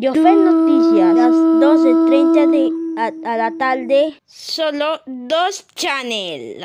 Yofel Noticias, las 12.30 de, a, la tarde. Solo dos channel.